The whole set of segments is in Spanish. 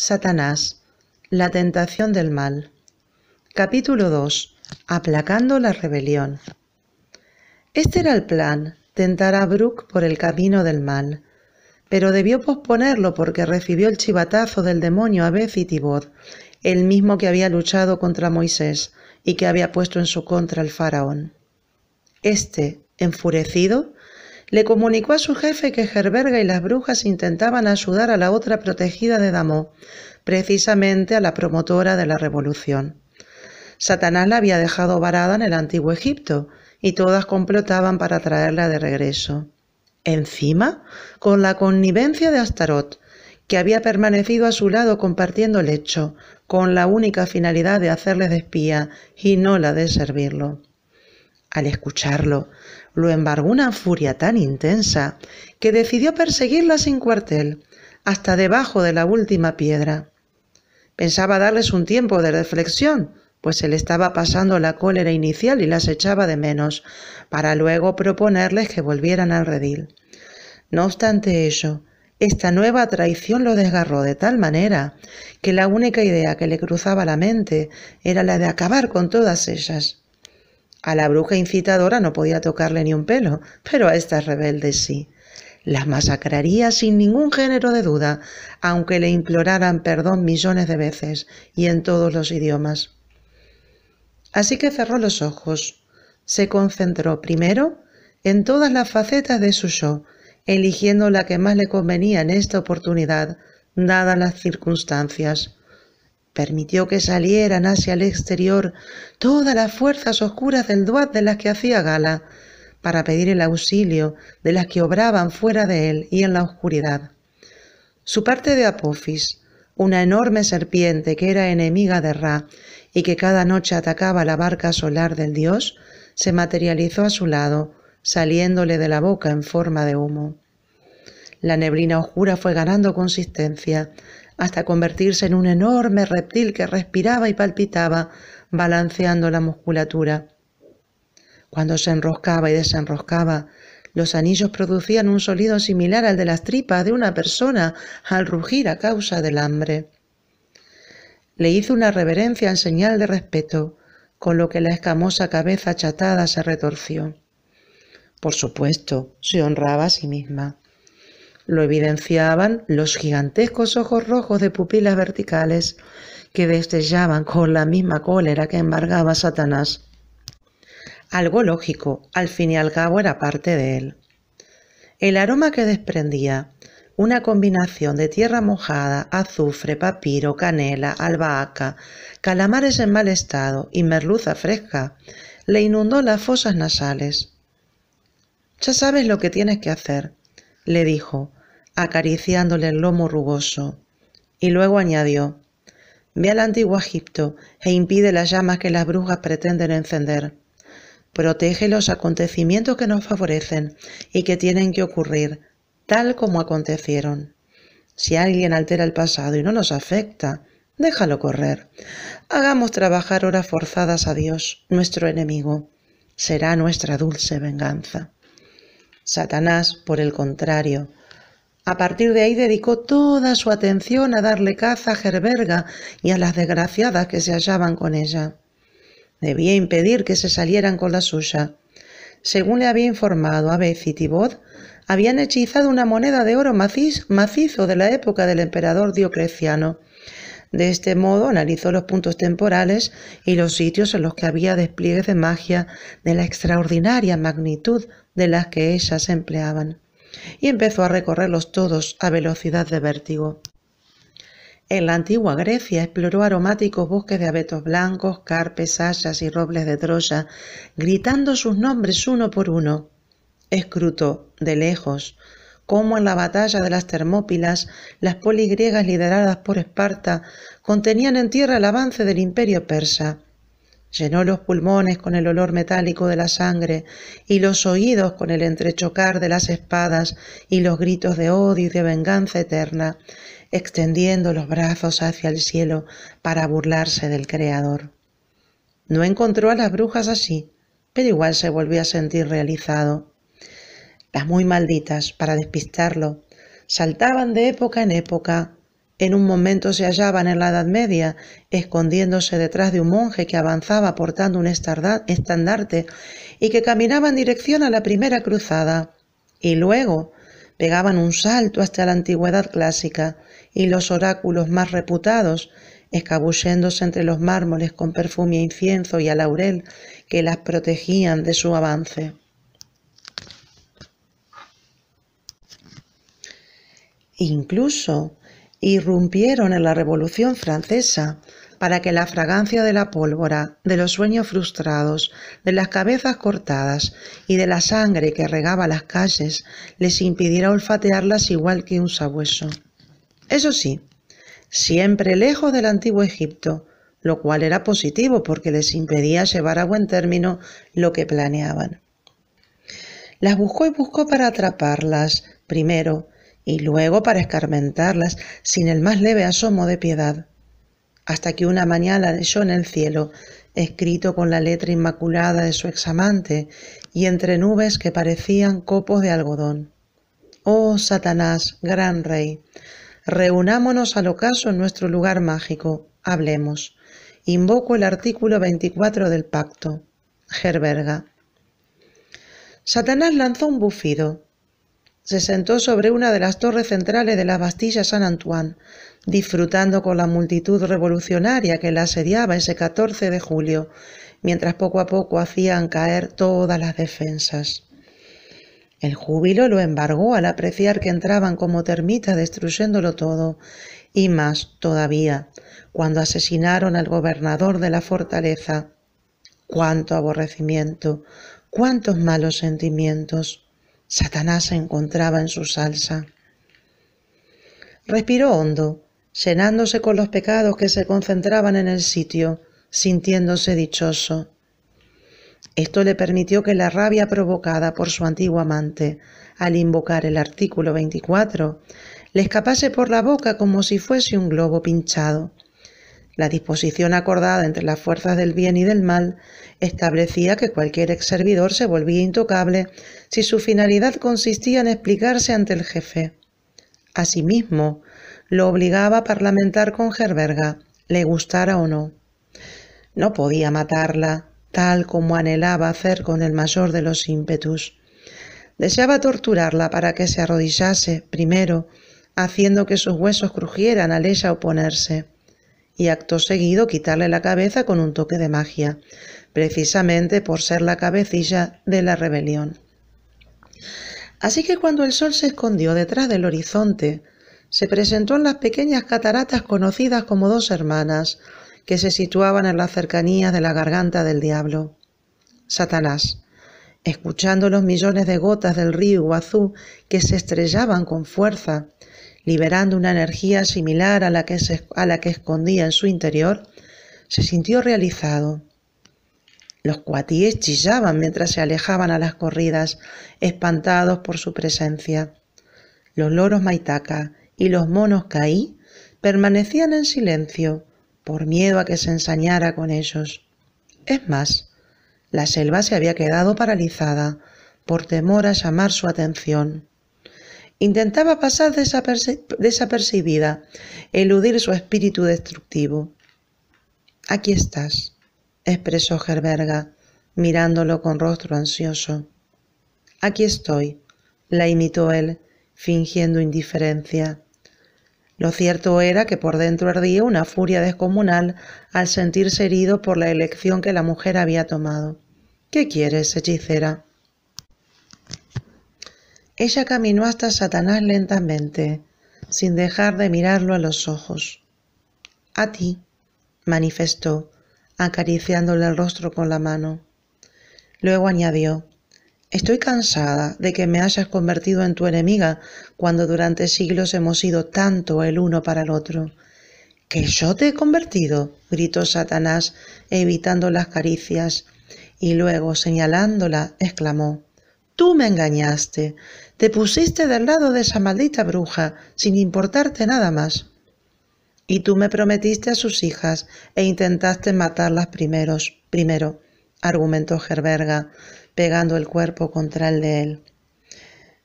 Satanás, la tentación del mal. Capítulo 2. Aplacando la rebelión. Este era el plan, tentar a Brook por el camino del mal, pero debió posponerlo porque recibió el chivatazo del demonio a y el mismo que había luchado contra Moisés y que había puesto en su contra el faraón. Este, enfurecido, le comunicó a su jefe que Gerberga y las brujas intentaban ayudar a la otra protegida de Damó, precisamente a la promotora de la revolución. Satanás la había dejado varada en el antiguo Egipto y todas complotaban para traerla de regreso. Encima, con la connivencia de Astaroth, que había permanecido a su lado compartiendo lecho, con la única finalidad de hacerle de espía y no la de servirlo. Al escucharlo, lo embargó una furia tan intensa que decidió perseguirla sin cuartel, hasta debajo de la última piedra. Pensaba darles un tiempo de reflexión, pues se le estaba pasando la cólera inicial y las echaba de menos, para luego proponerles que volvieran al redil. No obstante ello, esta nueva traición lo desgarró de tal manera que la única idea que le cruzaba la mente era la de acabar con todas ellas. A la bruja incitadora no podía tocarle ni un pelo, pero a estas rebeldes sí. Las masacraría sin ningún género de duda, aunque le imploraran perdón millones de veces y en todos los idiomas. Así que cerró los ojos. Se concentró primero en todas las facetas de su show, eligiendo la que más le convenía en esta oportunidad, dadas las circunstancias permitió que salieran hacia el exterior todas las fuerzas oscuras del Duat de las que hacía gala, para pedir el auxilio de las que obraban fuera de él y en la oscuridad. Su parte de Apophis, una enorme serpiente que era enemiga de Ra y que cada noche atacaba la barca solar del dios, se materializó a su lado, saliéndole de la boca en forma de humo. La neblina oscura fue ganando consistencia, hasta convertirse en un enorme reptil que respiraba y palpitaba, balanceando la musculatura. Cuando se enroscaba y desenroscaba, los anillos producían un sonido similar al de las tripas de una persona al rugir a causa del hambre. Le hizo una reverencia en señal de respeto, con lo que la escamosa cabeza achatada se retorció. Por supuesto, se honraba a sí misma. Lo evidenciaban los gigantescos ojos rojos de pupilas verticales que destellaban con la misma cólera que embargaba Satanás. Algo lógico, al fin y al cabo era parte de él. El aroma que desprendía, una combinación de tierra mojada, azufre, papiro, canela, albahaca, calamares en mal estado y merluza fresca, le inundó las fosas nasales. Ya sabes lo que tienes que hacer, le dijo, acariciándole el lomo rugoso. Y luego añadió, Ve al antiguo Egipto e impide las llamas que las brujas pretenden encender. Protege los acontecimientos que nos favorecen y que tienen que ocurrir, tal como acontecieron. Si alguien altera el pasado y no nos afecta, déjalo correr. Hagamos trabajar horas forzadas a Dios, nuestro enemigo. Será nuestra dulce venganza. Satanás, por el contrario, a partir de ahí dedicó toda su atención a darle caza a Gerberga y a las desgraciadas que se hallaban con ella. Debía impedir que se salieran con la suya. Según le había informado a y habían hechizado una moneda de oro macizo de la época del emperador Diocleciano. De este modo analizó los puntos temporales y los sitios en los que había despliegues de magia de la extraordinaria magnitud de las que ellas empleaban y empezó a recorrerlos todos a velocidad de vértigo. En la antigua Grecia exploró aromáticos bosques de abetos blancos, carpes, hayas y robles de Troya, gritando sus nombres uno por uno. Escrutó, de lejos, cómo en la batalla de las Termópilas las poligriegas lideradas por Esparta contenían en tierra el avance del imperio persa. Llenó los pulmones con el olor metálico de la sangre y los oídos con el entrechocar de las espadas y los gritos de odio y de venganza eterna, extendiendo los brazos hacia el cielo para burlarse del Creador. No encontró a las brujas así, pero igual se volvió a sentir realizado. Las muy malditas, para despistarlo, saltaban de época en época, en un momento se hallaban en la Edad Media, escondiéndose detrás de un monje que avanzaba portando un estandarte y que caminaba en dirección a la primera cruzada. Y luego pegaban un salto hasta la antigüedad clásica y los oráculos más reputados, escabulléndose entre los mármoles con perfume a incienso y a laurel que las protegían de su avance. Incluso irrumpieron en la Revolución Francesa para que la fragancia de la pólvora, de los sueños frustrados, de las cabezas cortadas y de la sangre que regaba las calles les impidiera olfatearlas igual que un sabueso. Eso sí, siempre lejos del antiguo Egipto, lo cual era positivo porque les impedía llevar a buen término lo que planeaban. Las buscó y buscó para atraparlas, primero, y luego para escarmentarlas sin el más leve asomo de piedad. Hasta que una mañana leyó en el cielo, escrito con la letra inmaculada de su examante y entre nubes que parecían copos de algodón. Oh Satanás, gran rey, reunámonos al ocaso en nuestro lugar mágico, hablemos. Invoco el artículo 24 del pacto. Gerberga. Satanás lanzó un bufido, se sentó sobre una de las torres centrales de la Bastilla San Antoine, disfrutando con la multitud revolucionaria que la asediaba ese 14 de julio, mientras poco a poco hacían caer todas las defensas. El júbilo lo embargó al apreciar que entraban como termitas destruyéndolo todo, y más todavía, cuando asesinaron al gobernador de la fortaleza. ¡Cuánto aborrecimiento! ¡Cuántos malos sentimientos! Satanás se encontraba en su salsa. Respiró hondo, llenándose con los pecados que se concentraban en el sitio, sintiéndose dichoso. Esto le permitió que la rabia provocada por su antiguo amante, al invocar el artículo 24, le escapase por la boca como si fuese un globo pinchado. La disposición acordada entre las fuerzas del bien y del mal establecía que cualquier ex servidor se volvía intocable si su finalidad consistía en explicarse ante el jefe. Asimismo, lo obligaba a parlamentar con Gerberga, le gustara o no. No podía matarla, tal como anhelaba hacer con el mayor de los ímpetus. Deseaba torturarla para que se arrodillase primero, haciendo que sus huesos crujieran al ella oponerse y acto seguido quitarle la cabeza con un toque de magia, precisamente por ser la cabecilla de la rebelión. Así que cuando el sol se escondió detrás del horizonte, se presentó en las pequeñas cataratas conocidas como dos hermanas, que se situaban en las cercanías de la garganta del diablo. Satanás, escuchando los millones de gotas del río Guazú que se estrellaban con fuerza liberando una energía similar a la que, a la que escondía en su interior, se sintió realizado. Los cuatíes chillaban mientras se alejaban a las corridas, espantados por su presencia. Los loros maitaca y los monos caí permanecían en silencio, por miedo a que se ensañara con ellos. Es más, la selva se había quedado paralizada, por temor a llamar su atención. Intentaba pasar desapercibida, eludir su espíritu destructivo. Aquí estás, expresó Gerberga, mirándolo con rostro ansioso. Aquí estoy, la imitó él, fingiendo indiferencia. Lo cierto era que por dentro ardía una furia descomunal al sentirse herido por la elección que la mujer había tomado. ¿Qué quieres, hechicera? Ella caminó hasta Satanás lentamente, sin dejar de mirarlo a los ojos. A ti, manifestó, acariciándole el rostro con la mano. Luego añadió, Estoy cansada de que me hayas convertido en tu enemiga cuando durante siglos hemos sido tanto el uno para el otro. ¿Que yo te he convertido? gritó Satanás, evitando las caricias, y luego, señalándola, exclamó, Tú me engañaste. Te pusiste del lado de esa maldita bruja, sin importarte nada más. Y tú me prometiste a sus hijas e intentaste matarlas primeros, primero, argumentó Gerberga, pegando el cuerpo contra el de él.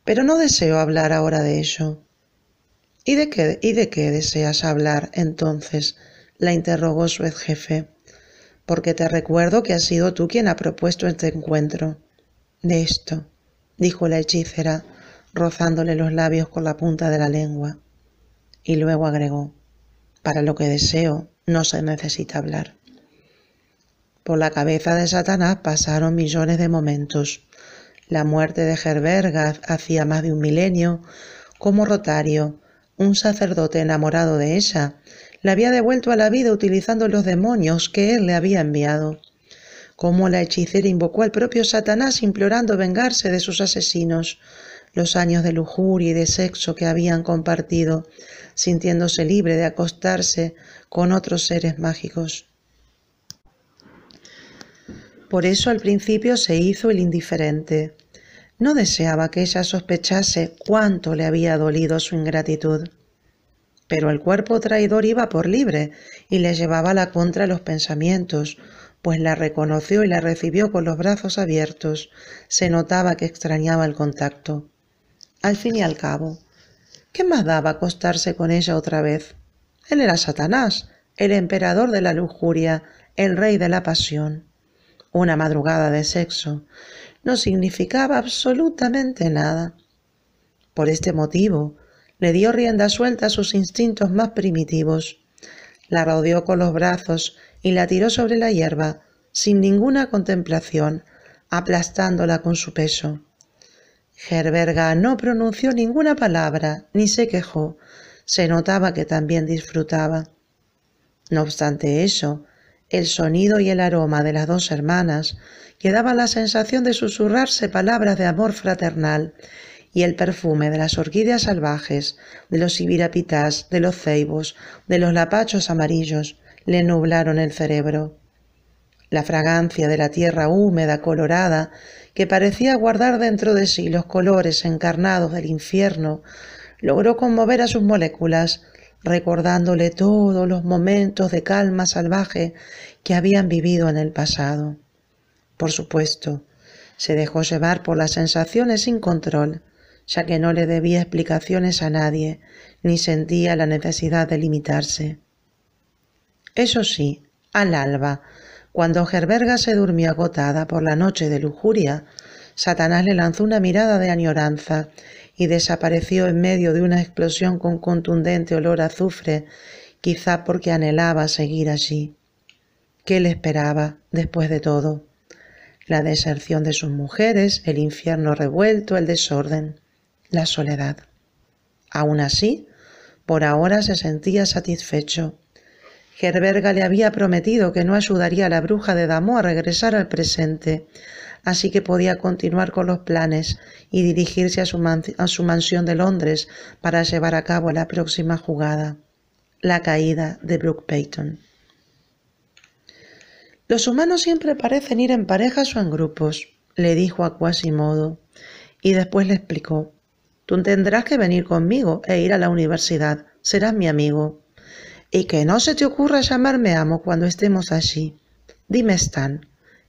Pero no deseo hablar ahora de eso. ¿Y de qué, y de qué deseas hablar entonces? la interrogó su ex jefe. Porque te recuerdo que has sido tú quien ha propuesto este encuentro. De esto dijo la hechicera, rozándole los labios con la punta de la lengua. Y luego agregó, para lo que deseo no se necesita hablar. Por la cabeza de Satanás pasaron millones de momentos. La muerte de Gerberga hacía más de un milenio, como Rotario, un sacerdote enamorado de ella, la había devuelto a la vida utilizando los demonios que él le había enviado como la hechicera invocó al propio Satanás implorando vengarse de sus asesinos, los años de lujuria y de sexo que habían compartido, sintiéndose libre de acostarse con otros seres mágicos. Por eso al principio se hizo el indiferente. No deseaba que ella sospechase cuánto le había dolido su ingratitud. Pero el cuerpo traidor iba por libre y le llevaba a la contra los pensamientos, pues la reconoció y la recibió con los brazos abiertos. Se notaba que extrañaba el contacto. Al fin y al cabo, ¿qué más daba acostarse con ella otra vez? Él era Satanás, el emperador de la lujuria, el rey de la pasión. Una madrugada de sexo no significaba absolutamente nada. Por este motivo, le dio rienda suelta a sus instintos más primitivos la rodeó con los brazos y la tiró sobre la hierba, sin ninguna contemplación, aplastándola con su peso. Gerberga no pronunció ninguna palabra, ni se quejó. Se notaba que también disfrutaba. No obstante eso, el sonido y el aroma de las dos hermanas que la sensación de susurrarse palabras de amor fraternal y el perfume de las orquídeas salvajes, de los ibirapitas, de los ceibos, de los lapachos amarillos, le nublaron el cerebro. La fragancia de la tierra húmeda, colorada, que parecía guardar dentro de sí los colores encarnados del infierno, logró conmover a sus moléculas, recordándole todos los momentos de calma salvaje que habían vivido en el pasado. Por supuesto, se dejó llevar por las sensaciones sin control, ya que no le debía explicaciones a nadie, ni sentía la necesidad de limitarse. Eso sí, al alba, cuando Gerberga se durmió agotada por la noche de lujuria, Satanás le lanzó una mirada de añoranza y desapareció en medio de una explosión con contundente olor a azufre, quizá porque anhelaba seguir allí. ¿Qué le esperaba después de todo? La deserción de sus mujeres, el infierno revuelto, el desorden la soledad. Aún así, por ahora se sentía satisfecho. Gerberga le había prometido que no ayudaría a la bruja de Damo a regresar al presente, así que podía continuar con los planes y dirigirse a su, mansión de Londres para llevar a cabo la próxima jugada, la caída de Brooke Payton. Los humanos siempre parecen ir en parejas o en grupos, le dijo a Quasimodo, y después le explicó. Tú tendrás que venir conmigo e ir a la universidad. Serás mi amigo. Y que no se te ocurra llamarme amo cuando estemos allí. Dime Stan.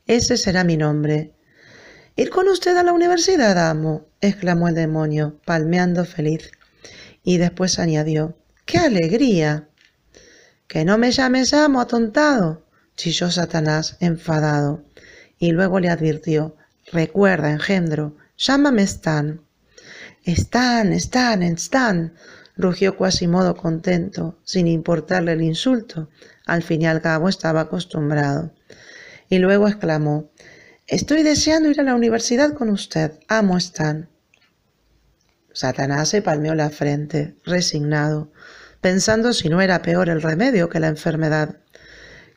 Ese será mi nombre. ¿Ir con usted a la universidad, amo? exclamó el demonio, palmeando feliz. Y después añadió, ¡qué alegría! Que no me llames amo, atontado, chilló Satanás, enfadado. Y luego le advirtió, recuerda, engendro, llámame Stan. Están, están, están, rugió modo contento, sin importarle el insulto. Al fin y al cabo estaba acostumbrado. Y luego exclamó, Estoy deseando ir a la universidad con usted. Amo Están. Satanás se palmeó la frente, resignado, pensando si no era peor el remedio que la enfermedad.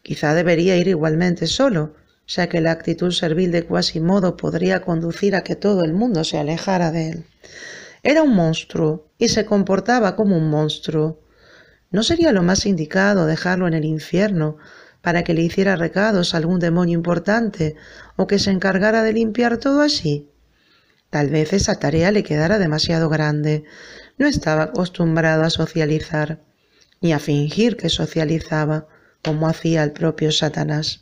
Quizá debería ir igualmente solo, ya que la actitud servil de Quasimodo podría conducir a que todo el mundo se alejara de él. Era un monstruo y se comportaba como un monstruo. ¿No sería lo más indicado dejarlo en el infierno para que le hiciera recados a algún demonio importante o que se encargara de limpiar todo así? Tal vez esa tarea le quedara demasiado grande. No estaba acostumbrado a socializar, ni a fingir que socializaba, como hacía el propio Satanás.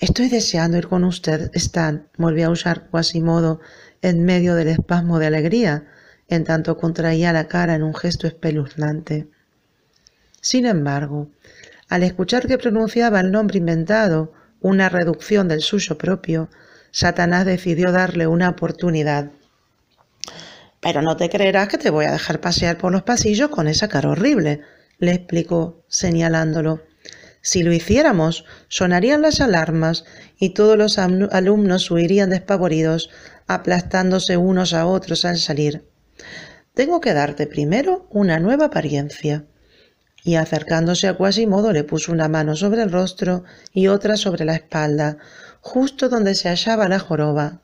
Estoy deseando ir con usted, Stan, volvió a usar modo en medio del espasmo de alegría, en tanto contraía la cara en un gesto espeluznante. Sin embargo, al escuchar que pronunciaba el nombre inventado, una reducción del suyo propio, Satanás decidió darle una oportunidad. Pero no te creerás que te voy a dejar pasear por los pasillos con esa cara horrible, le explicó, señalándolo. Si lo hiciéramos, sonarían las alarmas y todos los alumnos huirían despavoridos, aplastándose unos a otros al salir. Tengo que darte primero una nueva apariencia. Y acercándose a Quasimodo le puso una mano sobre el rostro y otra sobre la espalda, justo donde se hallaba la joroba.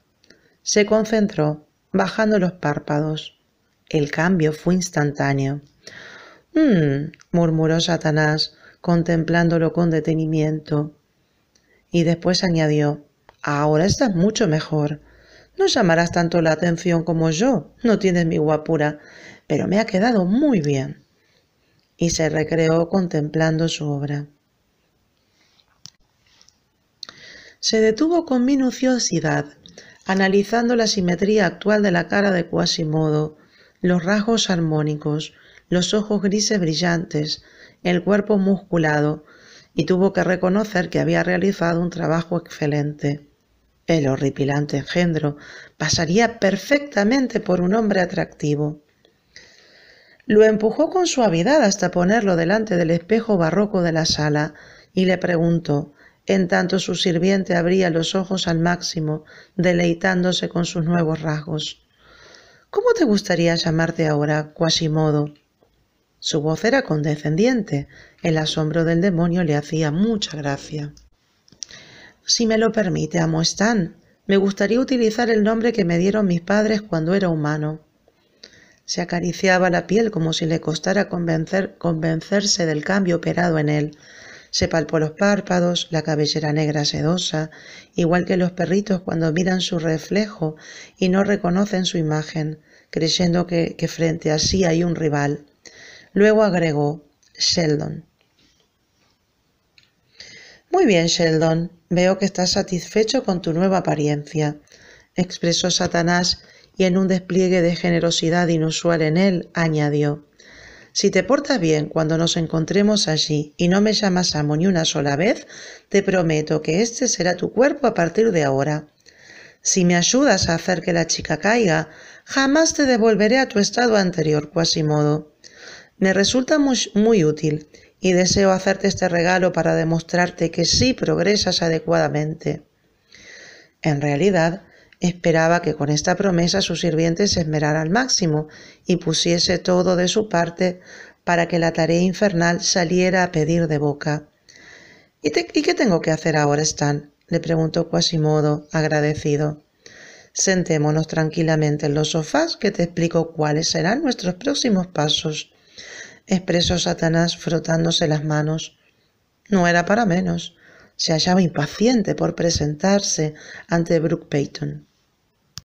Se concentró, bajando los párpados. El cambio fue instantáneo. Mmm, murmuró Satanás, contemplándolo con detenimiento. Y después añadió, Ahora estás mucho mejor. No llamarás tanto la atención como yo, no tienes mi guapura, pero me ha quedado muy bien. Y se recreó contemplando su obra. Se detuvo con minuciosidad, analizando la simetría actual de la cara de cuasimodo los rasgos armónicos, los ojos grises brillantes, el cuerpo musculado, y tuvo que reconocer que había realizado un trabajo excelente. El horripilante engendro pasaría perfectamente por un hombre atractivo. Lo empujó con suavidad hasta ponerlo delante del espejo barroco de la sala y le preguntó, en tanto su sirviente abría los ojos al máximo, deleitándose con sus nuevos rasgos. ¿Cómo te gustaría llamarte ahora, Quasimodo? Su voz era condescendiente. El asombro del demonio le hacía mucha gracia. Si me lo permite, amo Stan, me gustaría utilizar el nombre que me dieron mis padres cuando era humano. Se acariciaba la piel como si le costara convencerse del cambio operado en él. Se palpó los párpados, la cabellera negra sedosa, igual que los perritos cuando miran su reflejo y no reconocen su imagen, creyendo que, que frente a sí hay un rival. Luego agregó, Sheldon. Muy bien, Sheldon, veo que estás satisfecho con tu nueva apariencia, expresó Satanás y en un despliegue de generosidad inusual en él, añadió. Si te portas bien cuando nos encontremos allí y no me llamas amo ni una sola vez, te prometo que este será tu cuerpo a partir de ahora. Si me ayudas a hacer que la chica caiga, jamás te devolveré a tu estado anterior, modo. Me resulta muy, útil y deseo hacerte este regalo para demostrarte que sí progresas adecuadamente. En realidad, esperaba que con esta promesa su sirviente se esmerara al máximo y pusiese todo de su parte para que la tarea infernal saliera a pedir de boca. ¿Y, ¿y qué tengo que hacer ahora, Stan? le preguntó Quasimodo, agradecido. Sentémonos tranquilamente en los sofás que te explico cuáles serán nuestros próximos pasos expresó Satanás frotándose las manos. No era para menos. Se hallaba impaciente por presentarse ante Brooke Payton.